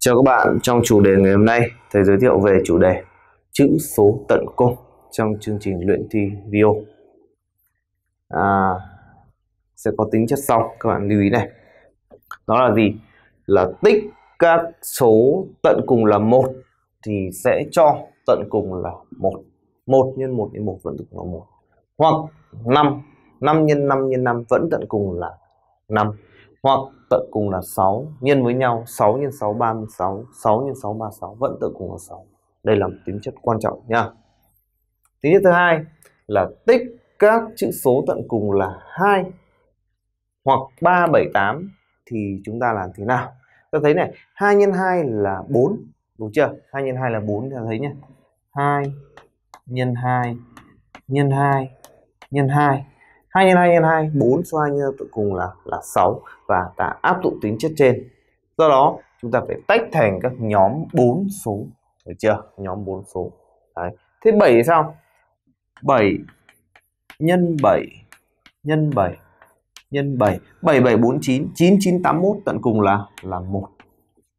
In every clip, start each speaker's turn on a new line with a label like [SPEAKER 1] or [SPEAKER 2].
[SPEAKER 1] Chào các bạn, trong chủ đề ngày hôm nay, thầy giới thiệu về chủ đề chữ số tận cung trong chương trình luyện thi video. À, sẽ có tính chất sau, các bạn lưu ý này. Đó là gì? Là tích các số tận cùng là một thì sẽ cho tận cùng là một. 1 nhân 1 nhân 1 vẫn tận cùng là 1. Hoặc 5, 5 nhân 5 nhân 5 vẫn tận cùng là 5 hoặc tận cùng là 6 nhân với nhau 6 nhân 6 36 6 nhân 6 36 vẫn tận cùng là 6 đây là một tính chất quan trọng nha tính chất thứ hai là tích các chữ số tận cùng là 2 hoặc 378 thì chúng ta làm thế nào ta thấy này 2 nhân 2 là 4 đúng chưa 2 nhân 2 là 4 ta thấy nhé 2 nhân 2 nhân 2 nhân 2 2 nhân 2 nhân 2 4 số 2 nhân tự cùng là là 6 và ta áp dụng tính chất trên do đó chúng ta phải tách thành các nhóm 4 số được chưa nhóm 4 số Đấy. thế 7 thì sao 7 nhân 7 nhân 7 nhân 7 7749 9981 tận cùng là là 1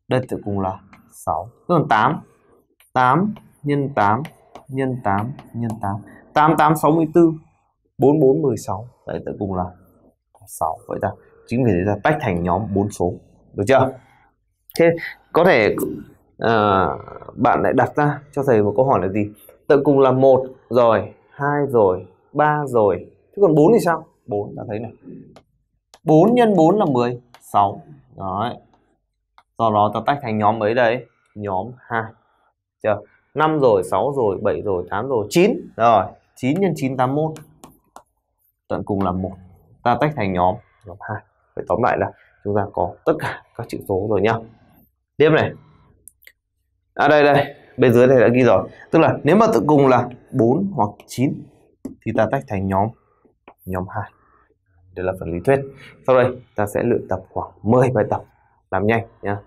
[SPEAKER 1] đây tự cùng là 6 tức là 8 8 nhân 8 nhân 8 nhân 8 8864 4 4 16 đấy tự cùng là 6 vậy ta chính vì thế ta tách thành nhóm bốn số được chưa thế có thể à, bạn lại đặt ra cho thầy một câu hỏi là gì tự cùng là một rồi hai rồi ba rồi chứ còn bốn thì sao bốn ta thấy này bốn nhân bốn là 10 6 Đấy. Do đó ta tách thành nhóm mấy đây? Nhóm 2. Chưa? 5 rồi, 6 rồi, 7 rồi, 8 rồi, 9. Rồi, 9 x 9 81 tận cùng là một ta tách thành nhóm nhóm hai vậy tóm lại là chúng ta có tất cả các chữ số rồi nhá tiếp này à đây đây bên dưới này đã ghi rồi tức là nếu mà tận cùng là 4 hoặc 9 thì ta tách thành nhóm nhóm 2 đây là phần lý thuyết sau đây ta sẽ luyện tập khoảng 10 bài tập làm nhanh nhá